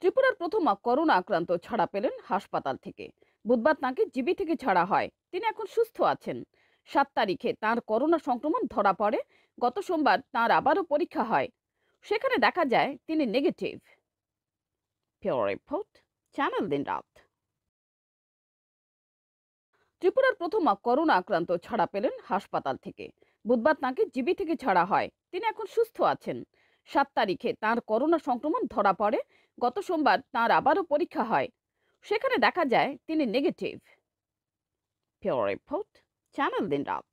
ত্রিপুরার প্রথমা করোনা আক্রান্ত ছাড়া পেলেন হাসপাতাল থেকে বুধবার তাঁকে জিবি থেকে ছাড়া হয় তিনি এখন সুস্থ আছেন সাত তারিখে তার করোনা সংক্রমণ ধরা পড়ে গত সোমবার তার আবারও পরীক্ষা হয় সেখানে দেখা যায় তিনি নেগেটিভ চ্যানেল দিন রাত ত্রিপুরার প্রথমা করোনা আক্রান্ত ছাড়া পেলেন হাসপাতাল থেকে বুধবার তাঁকে জিবি থেকে ছাড়া হয় তিনি এখন সুস্থ আছেন সাত তারিখে তার করোনা সংক্রমণ ধরা পড়ে গত সোমবার তার আবারও পরীক্ষা হয় সেখানে দেখা যায় তিনি নেগেটিভ চ্যানেল দিন রাত